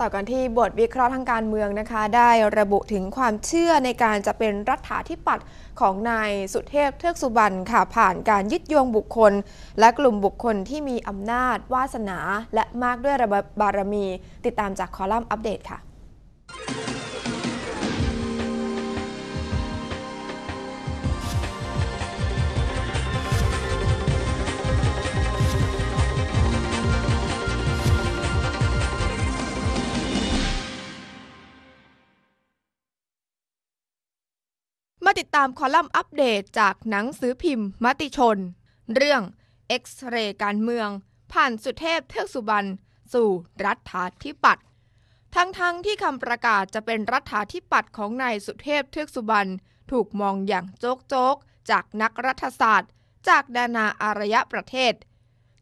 ต่อกันที่บทวิเคราะห์ทางการเมืองนะคะ ได้ระบุถึงความเชื่อในการจะเป็นรัฐาธิปัตย์ของนายสุเทพ เทือกสุบรรณค่ะ ผ่านการยึดโยงบุคคลและกลุ่มบุคคลที่มีอำนาจวาสนาและมากด้วยระบารมี ติดตามจากคอลัมน์อัปเดตค่ะติดตามคอลัมน์อัปเดตจากหนังสือพิมพ์มติชน เรื่องเอ็กซเรย์การเมือง ผ่านสุเทพเทือกสุบรรณสู่รัฐาธิปัตย์ทั้งๆทที่คำประกาศจะเป็นรัฐาธิปัตย์ของนายสุเทพเทือกสุบรรณถูกมองอย่างโจกโจกจากนักรัฐศาสตร์ จากดานาอารยประเทศ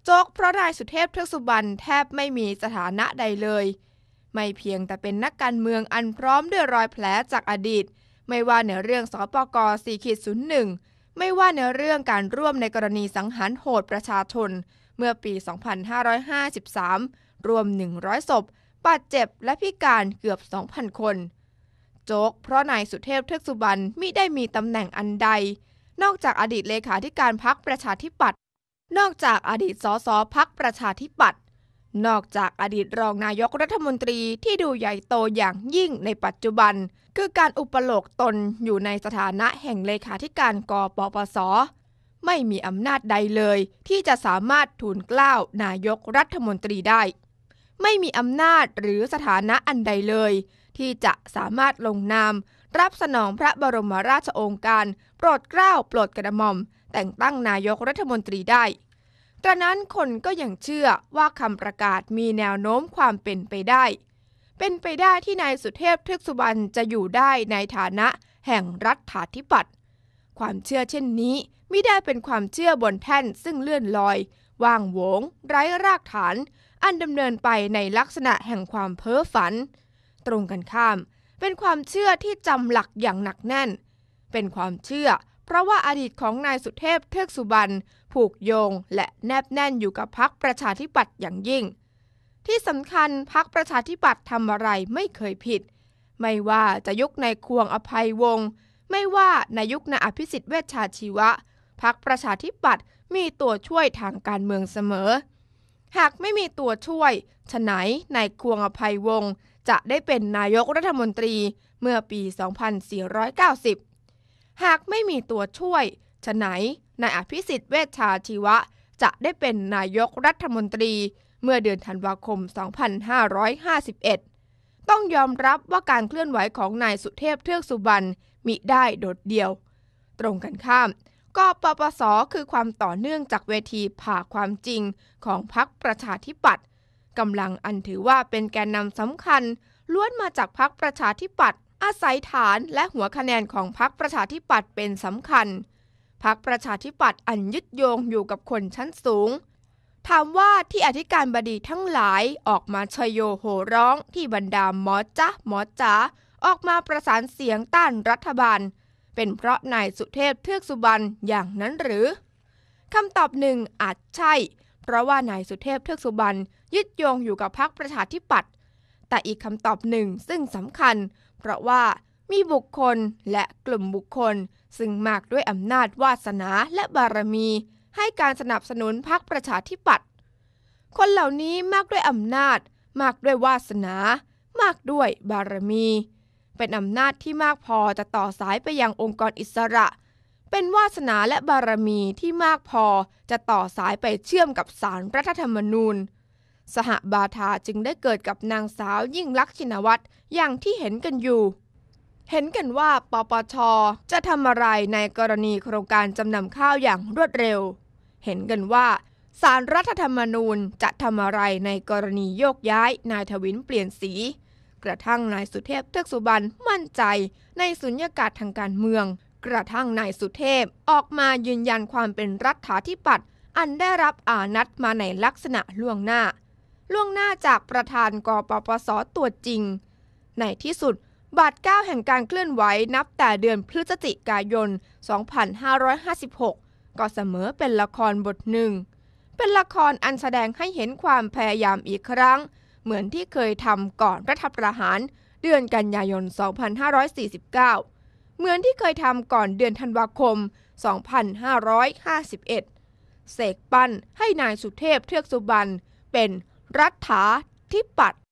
โจกเพราะนายสุเทพเทือกสุบรรณแทบไม่มีสถานะใดเลย ไม่เพียงแต่เป็นนักการเมืองอันพร้อมด้วยรอยแผลจากอดีตไม่ว่าในเรื่องสปก 4.01 ไม่ว่าในเรื่องการร่วมในกรณีสังหารโหดประชาชน เมื่อปี 2553 รวม 100 ศพ บาดเจ็บและพิการเกือบ 2,000 คน โจกเพราะนายสุเทพ เทือกสุบรรณมิได้มีตำแหน่งอันใด นอกจากอดีตเลขาธิการพักประชาธิปัตย์นอกจากอดีตสสพักประชาธิปัตย์นอกจากอดีตรองนายกรัฐมนตรีที่ดูใหญ่โตอย่างยิ่งในปัจจุบัน คือการอุปโลกตนอยู่ในสถานะแห่งเลขาธิการกปปส ไม่มีอำนาจใดเลย ที่จะสามารถทูลเกล้านายกรัฐมนตรีได้ ไม่มีอำนาจหรือสถานะอันใดเลย ที่จะสามารถลงนาม รับสนองพระบรมราชโองการ โปรดเกล้าโปรดกระหม่อม แต่งตั้งนายกรัฐมนตรีได้ตระนั้นคนก็ยังเชื่อว่าคำประกาศมีแนวโน้มความเป็นไปได้ เป็นไปได้ที่นายสุเทพเทือกสุบรรณจะอยู่ได้ในฐานะแห่งรัฐาธิปัตย์ความเชื่อเช่นนี้ ไม่ได้เป็นความเชื่อบนแท่นซึ่งเลื่อนลอยว่างโวง ไร้รากฐาน อันดำเนินไปในลักษณะแห่งความเพ้อฝัน ตรงกันข้ามเป็นความเชื่อที่จำหลักอย่างหนักแน่น เป็นความเชื่อเพราะว่าอดีตของนายสุเทพเทือกสุบรรณผูกโยง และแนบแน่นอยู่กับพักประชาธิปัตย์อย่างยิ่ง ที่สำคัญพักประชาธิปัตย์ทำอะไรไม่เคยผิด ไม่ว่าจะยุคในควงอภัยวง ไม่ว่าในยุคนาอภิสิทธิ์เวชชาชีวะพักประชาธิปัตย์มีตัวช่วยทางการเมืองเสมอ หากไม่มีตัวช่วย ฉไหนนายควงอภัยวง จะได้เป็นนายกรัฐมนตรีเมื่อปี 2490หากไม่มีตัวช่วยฉะไหน นายอภิสิทธิ์เวชชาชีวะจะได้เป็นนายกรัฐมนตรี เมื่อเดือนธันวาคม 2551 ต้องยอมรับว่าการเคลื่อนไหวของนายสุเทพเทือกสุบรรณมิได้โดดเดี่ยว ตรงกันข้าม กปปส คือความต่อเนื่องจากเวทีผ่าความจริงของพรรคประชาธิปัตย์ กำลังอันถือว่าเป็นแกนนำสำคัญล้วนมาจากพรรคประชาธิปัตย์อาศัยฐานและหัวคะแนนของพรรคประชาธิปัตย์เป็นสำคัญ พรรคประชาธิปัตย์อันยึดโยงอยู่กับคนชั้นสูง ถามว่าที่อธิการบดีทั้งหลายออกมาชยโยโห่ร้องที่บรรดาหมอจ๊ะหมอจ๋าออกมาประสานเสียงต้านรัฐบาล เป็นเพราะนายสุเทพ เทือกสุบรรณอย่างนั้นหรือ คำตอบหนึ่งอาจใช่ เพราะว่านายสุเทพ เทือกสุบรรณยึดโยงอยู่กับพรรคประชาธิปัตย์ แต่อีกคำตอบหนึ่งซึ่งสำคัญเพราะว่ามีบุคคลและกลุ่มบุคคลซึ่งมากด้วยอำนาจวาสนาและบารมี ให้การสนับสนุนพรรคประชาธิปัตย์คนเหล่านี้มากด้วยอำนาจมากด้วยวาสนามากด้วยบารมี เป็นอำนาจที่มากพอจะต่อสายไปยังองค์กรอิสระ เป็นวาสนาและบารมีที่มากพอจะต่อสายไปเชื่อมกับสารรัฐธรรมนูญสหบาทาจึงได้เกิดกับนางสาวยิ่งลักษณ์ชินวัตรอย่างที่เห็นกันอยู่ เห็นกันว่า ปปช จะทำอะไรในกรณีโครงการจำนำข้าวอย่างรวดเร็ว เห็นกันว่าสารรัฐธรรมนูญจะทำอะไรในกรณีโยกย้าย นายทวินเปลี่ยนสี กระทั่งนายสุเทพ เทือกสุบรรณมั่นใจในสุญญากาศทางการเมือง กระทั่งนายสุเทพออกมายืนยันความเป็นรัฐาธิปัตย์อันได้รับอานัดมาในลักษณะล่วงหน้าล่วงหน้าจากประธานกปปสตัวจริง ในที่สุด บาทาแห่งการเคลื่อนไหวนับแต่เดือนพฤศจิกายน 2556 ก็เสมอเป็นละครบทหนึ่ง เป็นละครอันแสดงให้เห็นความพยายามอีกครั้ง เหมือนที่เคยทำก่อนรัฐประหาร เดือนกันยายน 2549 เหมือนที่เคยทำก่อนเดือนธันวาคม 2551 เสกปั้นให้นายสุเทพเทือกสุบรรณเป็นรัฐาธิปัตย์